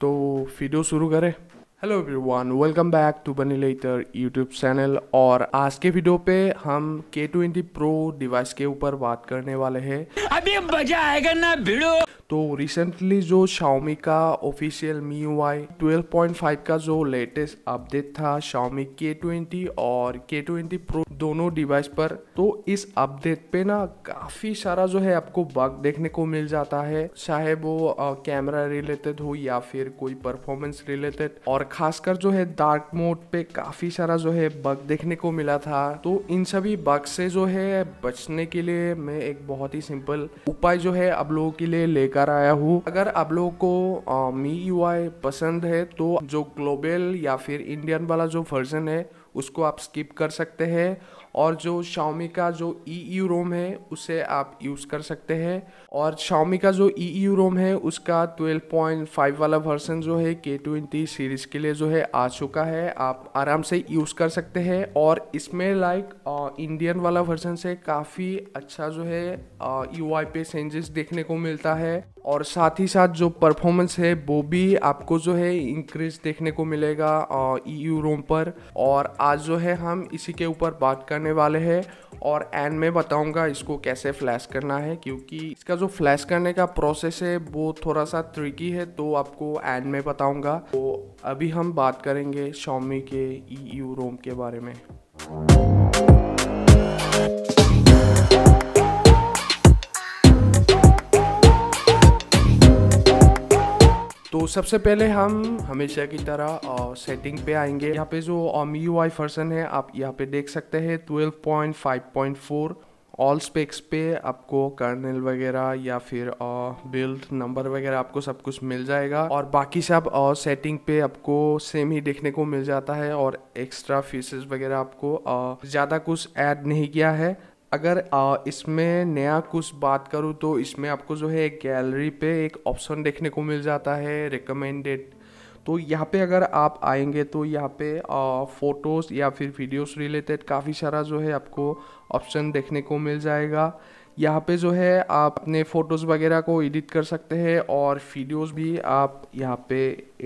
तो वीडियो शुरू करें hello everyone welcome back to बनी लेटर यूट्यूब चैनल और आज के वीडियो पे हम के ट्वेंटी प्रो डिवाइस के ऊपर बात करने वाले हैं अभी मजा आएगा ना भिड़ो तो रिसेंटली जो Xiaomi का ऑफिशियल मी वाई ट्वेल्व का जो लेटेस्ट अपडेट था Xiaomi K20 और K20 Pro दोनों डिवाइस पर तो इस अपडेट पे ना काफ़ी सारा जो है आपको बग देखने को मिल जाता है चाहे वो कैमरा रिलेटेड हो या फिर कोई परफॉर्मेंस रिलेटेड और खासकर जो है डार्क मोड पे काफ़ी सारा जो है बग देखने को मिला था तो इन सभी बग से जो है बचने के लिए मैं एक बहुत ही सिंपल उपाय जो है आप लोगों के लिए लेकर आया हूँ अगर आप लोगों को मी यू पसंद है तो जो ग्लोबल या फिर इंडियन वाला जो वर्जन है उसको आप स्किप कर सकते हैं और जो शाओमी का जो ई यू रोम है उसे आप यूज़ कर सकते हैं और शाओमी का जो ई यू रोम है उसका 12.5 वाला वर्सन जो है के ट्वेंटी सीरीज़ के लिए जो है आ चुका है आप आराम से यूज़ कर सकते हैं और इसमें लाइक इंडियन वाला वर्जन से काफ़ी अच्छा जो है यू आई पे चेंजेस देखने को मिलता है और साथ ही साथ जो परफॉर्मेंस है वो भी आपको जो है इंक्रीज देखने को मिलेगा ई यू रोम पर और आज जो है हम इसी के ऊपर बात करने करने वाले हैं और एंड में बताऊंगा इसको कैसे फ्लैश करना है क्योंकि इसका जो फ्लैश करने का प्रोसेस है वो थोड़ा सा ट्रिकी है तो आपको एंड में बताऊंगा तो अभी हम बात करेंगे शॉमी के ई यू रोम के बारे में तो सबसे पहले हम हमेशा की तरह सेटिंग पे आएंगे यहाँ पे जो ओम यू आई फर्सन है आप यहाँ पे देख सकते हैं twelve point point five four all specs पे आपको कर्नल वगैरह या फिर बिल्ड नंबर वगैरह आपको सब कुछ मिल जाएगा और बाकी सब सेटिंग पे आपको सेम ही देखने को मिल जाता है और एक्स्ट्रा फीसेस वगैरह आपको ज़्यादा कुछ ऐड नहीं किया है अगर इसमें नया कुछ बात करूँ तो इसमें आपको जो है गैलरी पे एक ऑप्शन देखने को मिल जाता है रिकमेंडेड तो यहाँ पे अगर आप आएंगे तो यहाँ पे फ़ोटोज़ या फिर वीडियोस रिलेटेड काफ़ी सारा जो है आपको ऑप्शन देखने को मिल जाएगा यहाँ पे जो है आप अपने फ़ोटोज़ वगैरह को एडिट कर सकते हैं और वीडियोस भी आप यहाँ पे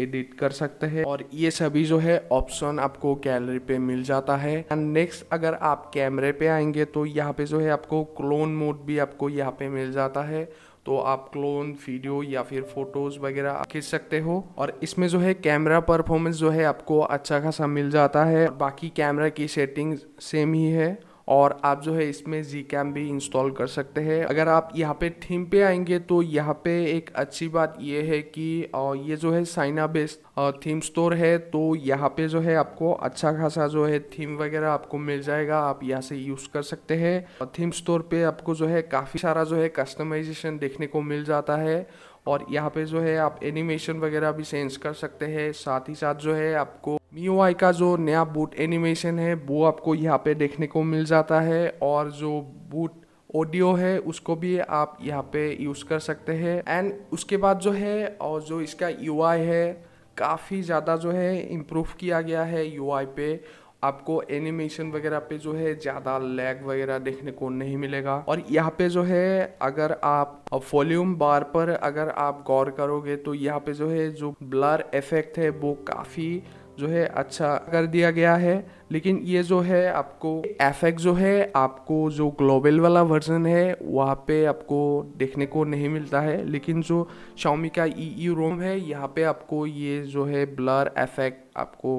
एडिट कर सकते हैं और ये सभी जो है ऑप्शन आपको गैलरी पे मिल जाता है एंड नेक्स्ट अगर आप कैमरे पे आएंगे तो यहाँ पे जो है आपको क्लोन मोड भी आपको यहाँ पे मिल जाता है तो आप क्लोन वीडियो या फिर फोटोज़ वगैरह खींच सकते हो और इसमें जो है कैमरा परफॉर्मेंस जो है आपको अच्छा खासा मिल जाता है बाकी कैमरा की सेटिंग सेम ही है और आप जो है इसमें जी कैम भी इंस्टॉल कर सकते हैं अगर आप यहाँ पे थीम पे आएंगे तो यहाँ पे एक अच्छी बात ये है कि ये जो है साइना बेस्ड थीम स्टोर है तो यहाँ पे जो है आपको अच्छा खासा जो है थीम वगैरह आपको मिल जाएगा आप यहाँ से यूज़ कर सकते हैं थीम स्टोर पे आपको जो है काफ़ी सारा जो है कस्टमाइजेशन देखने को मिल जाता है और यहाँ पे जो है आप एनिमेशन वगैरह भी चेंज कर सकते हैं साथ ही साथ जो है आपको मी का जो नया बूट एनिमेशन है वो आपको यहाँ पे देखने को मिल जाता है और जो बूट ऑडियो है उसको भी आप यहाँ पे यूज़ कर सकते हैं एंड उसके बाद जो है और जो इसका यू है काफ़ी ज़्यादा जो है इम्प्रूव किया गया है यू पे आपको एनिमेशन वगैरह पे जो है ज़्यादा लैग वगैरह देखने को नहीं मिलेगा और यहाँ पे जो है अगर आप वॉल्यूम बार पर अगर आप गौर करोगे तो यहाँ पे जो है जो ब्लर इफेक्ट है वो काफ़ी जो है अच्छा कर दिया गया है लेकिन ये जो है आपको एफेक्ट जो है आपको जो ग्लोबल वाला वर्जन है वहाँ पे आपको देखने को नहीं मिलता है लेकिन जो शाओमी का ई ई रोम है यहाँ पे आपको ये जो है ब्लर एफेक्ट आपको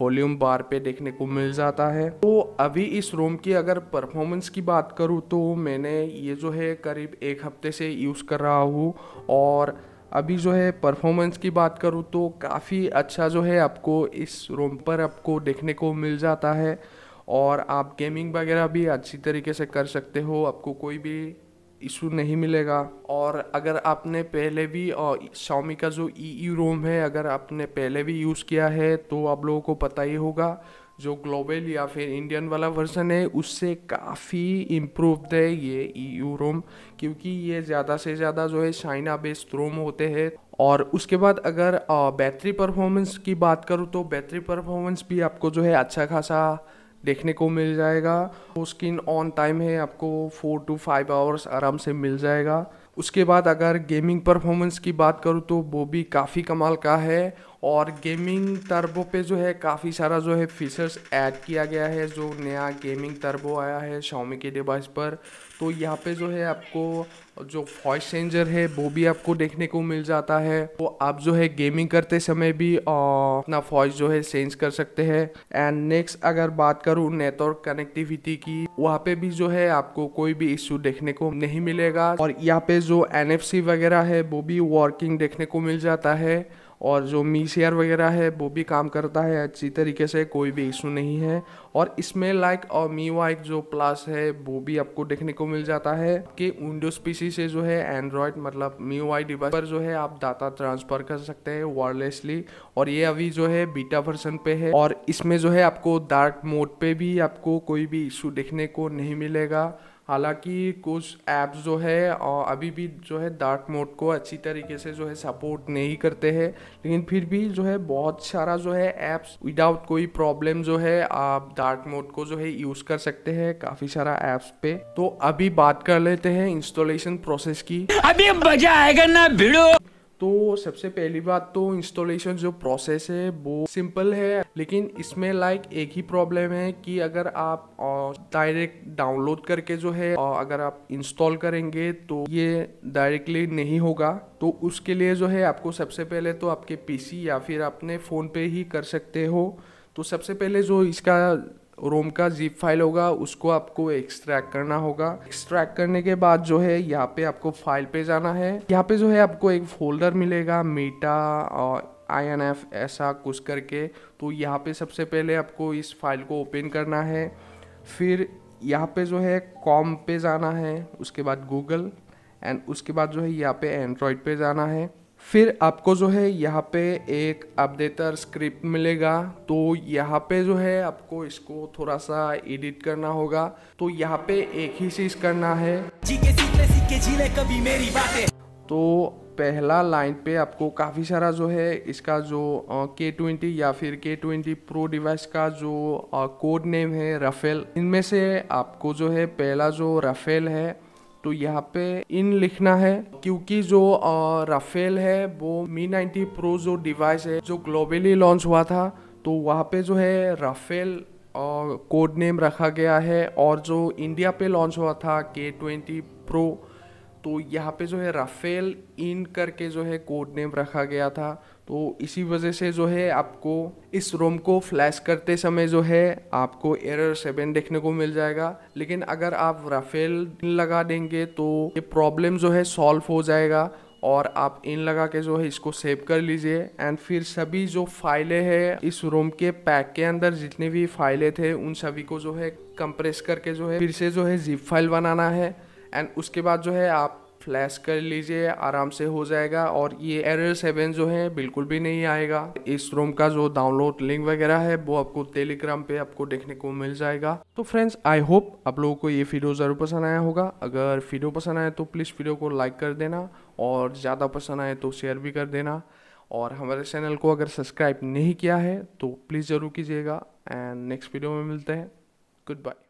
वॉल्यूम बार पे देखने को मिल जाता है तो अभी इस रोम की अगर परफॉर्मेंस की बात करूँ तो मैंने ये जो है करीब एक हफ्ते से यूज़ कर रहा हूँ और अभी जो है परफॉर्मेंस की बात करूँ तो काफ़ी अच्छा जो है आपको इस रोम पर आपको देखने को मिल जाता है और आप गेमिंग वगैरह भी अच्छी तरीके से कर सकते हो आपको कोई भी इशू नहीं मिलेगा और अगर आपने पहले भी शाओमी का जो ई e रोम e है अगर आपने पहले भी यूज़ किया है तो आप लोगों को पता ही होगा जो ग्लोबल या फिर इंडियन वाला वर्जन है उससे काफ़ी इम्प्रूवड है ये यू रोम क्योंकि ये ज़्यादा से ज़्यादा जो है चाइना बेस्ड रोम होते हैं और उसके बाद अगर बैटरी परफॉर्मेंस की बात करूँ तो बैटरी परफॉर्मेंस भी आपको जो है अच्छा खासा देखने को मिल जाएगा वो स्क्रीन ऑन टाइम है आपको फोर टू फाइव आवर्स आराम से मिल जाएगा उसके बाद अगर गेमिंग परफॉर्मेंस की बात करूँ तो वो भी काफ़ी कमाल का है और गेमिंग टर्बो पे जो है काफ़ी सारा जो है फीचर्स ऐड किया गया है जो नया गेमिंग टर्बो आया है शाओमी के डिवाइस पर तो यहाँ पे जो है आपको जो वॉइस चेंजर है वो भी आपको देखने को मिल जाता है तो आप जो है गेमिंग करते समय भी अपना वॉइस जो है चेंज कर सकते हैं एंड नेक्स्ट अगर बात करूँ नेटवर्क कनेक्टिविटी की वहाँ पे भी जो है आपको कोई भी इश्यू देखने को नहीं मिलेगा और यहाँ पे जो एन वगैरह है वो भी वर्किंग देखने को मिल जाता है और जो मी वगैरह है वो भी काम करता है अच्छी तरीके से कोई भी इशू नहीं है और इसमें लाइक और मी वाइक जो प्लस है वो भी आपको देखने को मिल जाता है कि विंडोज पीसी से जो है एंड्रॉयड मतलब मी वाई डिवाइस पर जो है आप डाटा ट्रांसफ़र कर सकते हैं वायरलेसली और ये अभी जो है बीटा वर्सन पे है और इसमें जो है आपको डार्क मोड पे भी आपको कोई भी इशू देखने को नहीं मिलेगा हालांकि कुछ ऐप्स जो है अभी भी जो है डार्क मोड को अच्छी तरीके से जो है सपोर्ट नहीं करते हैं लेकिन फिर भी जो है बहुत सारा जो है ऐप्स विदाउट कोई प्रॉब्लम जो है आप डार्क मोड को जो है यूज़ कर सकते हैं काफ़ी सारा ऐप्स पे तो अभी बात कर लेते हैं इंस्टॉलेशन प्रोसेस की अभी मजा आएगा ना भिड़ो तो सबसे पहली बात तो इंस्टॉलेशन जो प्रोसेस है वो सिंपल है लेकिन इसमें लाइक एक ही प्रॉब्लम है कि अगर आप डायरेक्ट डाउनलोड करके जो है अगर आप इंस्टॉल करेंगे तो ये डायरेक्टली नहीं होगा तो उसके लिए जो है आपको सबसे पहले तो आपके पीसी या फिर अपने फ़ोन पे ही कर सकते हो तो सबसे पहले जो इसका रोम का जीप फाइल होगा उसको आपको एक्सट्रैक्ट करना होगा एक्सट्रैक्ट करने के बाद जो है यहाँ पे आपको फाइल पे जाना है यहाँ पे जो है आपको एक फोल्डर मिलेगा मीटा और आई एन एफ ऐसा कुछ करके तो यहाँ पे सबसे पहले आपको इस फाइल को ओपन करना है फिर यहाँ पे जो है कॉम पे जाना है उसके बाद गूगल एंड उसके बाद जो है यहाँ पे एंड्रॉयड पे जाना है फिर आपको जो है यहाँ पे एक अपडेटर स्क्रिप्ट मिलेगा तो यहाँ पे जो है आपको इसको थोड़ा सा एडिट करना होगा तो यहाँ पे एक ही चीज करना है कभी मेरी तो पहला लाइन पे आपको काफ़ी सारा जो है इसका जो के ट्वेंटी या फिर के ट्वेंटी प्रो डिवाइस का जो कोड नेम है रफेल इनमें से आपको जो है पहला जो रफेल है तो यहाँ पे इन लिखना है क्योंकि जो राफेल है वो मी नाइन्टी प्रो जो डिवाइस है जो ग्लोबली लॉन्च हुआ था तो वहाँ पे जो है राफेल कोड नेम रखा गया है और जो इंडिया पे लॉन्च हुआ था के ट्वेंटी प्रो तो यहाँ पे जो है राफेल इन करके जो है कोड नेम रखा गया था तो इसी वजह से जो है आपको इस रोम को फ्लैश करते समय जो है आपको एरर सेवन देखने को मिल जाएगा लेकिन अगर आप राफेल इन लगा देंगे तो ये प्रॉब्लम जो है सॉल्व हो जाएगा और आप इन लगा के जो है इसको सेव कर लीजिए एंड फिर सभी जो फाइलें हैं इस रोम के पैक के अंदर जितने भी फाइलें थे उन सभी को जो है कंप्रेस करके जो है फिर से जो है जिप फाइल बनाना है एंड उसके बाद जो है आप फ्लैश कर लीजिए आराम से हो जाएगा और ये एरर सेवन जो है बिल्कुल भी नहीं आएगा इस रोम का जो डाउनलोड लिंक वगैरह है वो आपको टेलीग्राम पे आपको देखने को मिल जाएगा तो फ्रेंड्स आई होप आप लोगों को ये वीडियो ज़रूर पसंद आया होगा अगर वीडियो पसंद आया तो प्लीज़ वीडियो को लाइक कर देना और ज़्यादा पसंद आए तो शेयर भी कर देना और हमारे चैनल को अगर सब्सक्राइब नहीं किया है तो प्लीज़ ज़रूर कीजिएगा एंड नेक्स्ट वीडियो में मिलते हैं गुड बाय